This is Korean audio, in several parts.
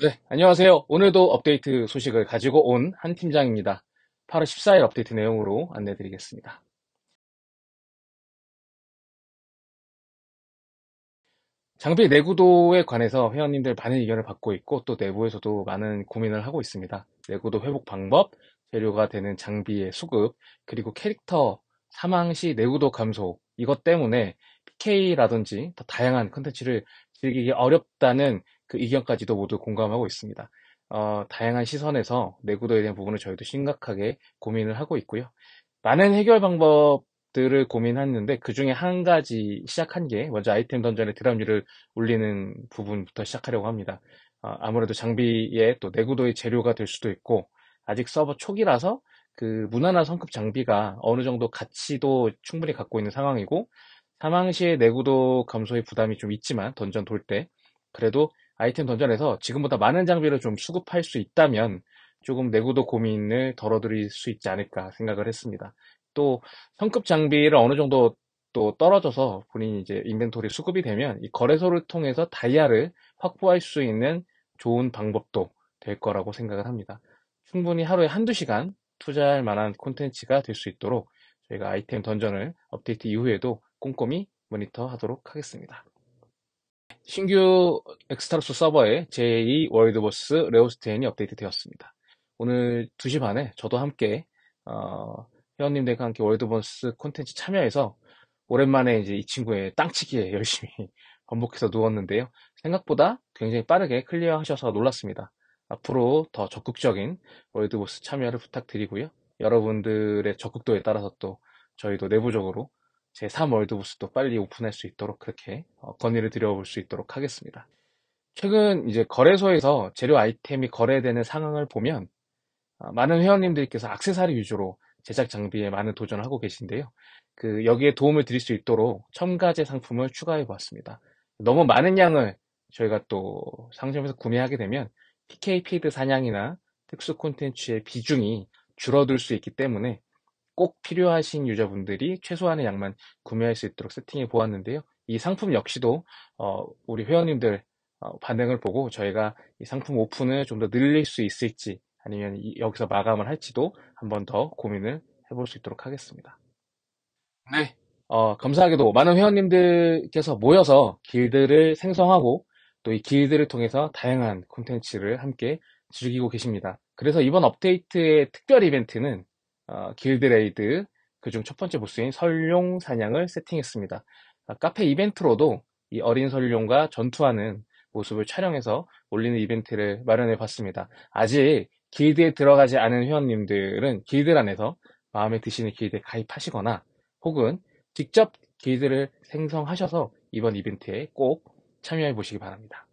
네, 안녕하세요. 오늘도 업데이트 소식을 가지고 온 한 팀장입니다. 8월 14일 업데이트 내용으로 안내드리겠습니다. 장비 내구도에 관해서 회원님들 많은 의견을 받고 있고 또 내부에서도 많은 고민을 하고 있습니다. 내구도 회복 방법, 재료가 되는 장비의 수급, 그리고 캐릭터 사망 시 내구도 감소 이것 때문에 PK라든지 더 다양한 컨텐츠를 즐기기 어렵다는 그 의견까지도 모두 공감하고 있습니다. 어, 다양한 시선에서 내구도에 대한 부분을 저희도 심각하게 고민을 하고 있고요. 많은 해결 방법들을 고민했는데 그 중에 한 가지 시작한 게 먼저 아이템 던전의 드랍률을 올리는 부분부터 시작하려고 합니다. 어, 아무래도 장비에 또 내구도의 재료가 될 수도 있고 아직 서버 초기라서 그 무난한 성급 장비가 어느 정도 가치도 충분히 갖고 있는 상황이고 사망 시에 내구도 감소의 부담이 좀 있지만 던전 돌 때 그래도 아이템 던전에서 지금보다 많은 장비를 좀 수급할 수 있다면 조금 내구도 고민을 덜어드릴 수 있지 않을까 생각을 했습니다. 또 성급 장비를 어느 정도 또 떨어져서 본인이 이제 인벤토리 수급이 되면 이 거래소를 통해서 다이아를 확보할 수 있는 좋은 방법도 될 거라고 생각을 합니다. 충분히 하루에 한두 시간 투자할 만한 콘텐츠가 될 수 있도록 저희가 아이템 던전을 업데이트 이후에도 꼼꼼히 모니터 하도록 하겠습니다. 신규 엑스타로스 서버에 제2 월드보스 레오스테인이 업데이트 되었습니다. 오늘 2시 반에 저도 함께 어, 회원님들과 함께 월드보스 콘텐츠 참여해서 오랜만에 이제 이 친구의 땅치기에 열심히 반복해서 누웠는데요. 생각보다 굉장히 빠르게 클리어하셔서 놀랐습니다. 앞으로 더 적극적인 월드보스 참여를 부탁드리고요. 여러분들의 적극도에 따라서 또 저희도 내부적으로 제3 월드부스도 빨리 오픈할 수 있도록 그렇게 어, 건의를 드려볼 수 있도록 하겠습니다. 최근 이제 거래소에서 재료 아이템이 거래되는 상황을 보면 아, 많은 회원님들께서 악세사리 위주로 제작 장비에 많은 도전을 하고 계신데요. 그 여기에 도움을 드릴 수 있도록 첨가제 상품을 추가해 보았습니다. 너무 많은 양을 저희가 또 상점에서 구매하게 되면 PK 피드 사냥이나 특수 콘텐츠의 비중이 줄어들 수 있기 때문에 꼭 필요하신 유저분들이 최소한의 양만 구매할 수 있도록 세팅해 보았는데요. 이 상품 역시도 어, 우리 회원님들 어, 반응을 보고 저희가 이 상품 오픈을 좀 더 늘릴 수 있을지 아니면 이, 여기서 마감을 할지도 한 번 더 고민을 해볼 수 있도록 하겠습니다. 네. 어, 감사하게도 많은 회원님들께서 모여서 길드를 생성하고 또 이 길드를 통해서 다양한 콘텐츠를 함께 즐기고 계십니다. 그래서 이번 업데이트의 특별 이벤트는 어, 길드레이드 그 중 첫 번째 보스인 설룡 사냥을 세팅했습니다. 아, 카페 이벤트로도 이 어린 설룡과 전투하는 모습을 촬영해서 올리는 이벤트를 마련해 봤습니다. 아직 길드에 들어가지 않은 회원님들은 길드 안에서 마음에 드시는 길드에 가입하시거나 혹은 직접 길드를 생성하셔서 이번 이벤트에 꼭 참여해 보시기 바랍니다.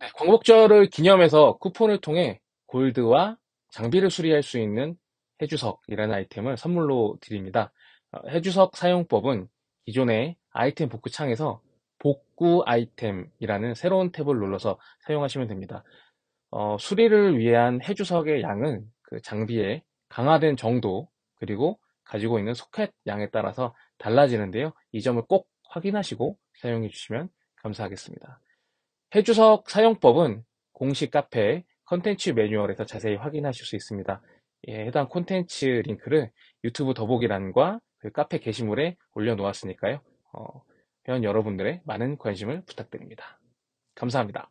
네, 광복절을 기념해서 쿠폰을 통해 골드와 장비를 수리할 수 있는 해주석이라는 아이템을 선물로 드립니다. 어, 해주석 사용법은 기존의 아이템 복구 창에서 복구 아이템이라는 새로운 탭을 눌러서 사용하시면 됩니다. 어, 수리를 위한 해주석의 양은 그 장비의 강화된 정도 그리고 가지고 있는 소켓 양에 따라서 달라지는데요. 이 점을 꼭 확인하시고 사용해 주시면 감사하겠습니다. 해주석 사용법은 공식 카페 컨텐츠 매뉴얼에서 자세히 확인하실 수 있습니다. 예, 해당 콘텐츠 링크를 유튜브 더보기란과 그 카페 게시물에 올려놓았으니까요. 어, 회원 여러분들의 많은 관심을 부탁드립니다. 감사합니다.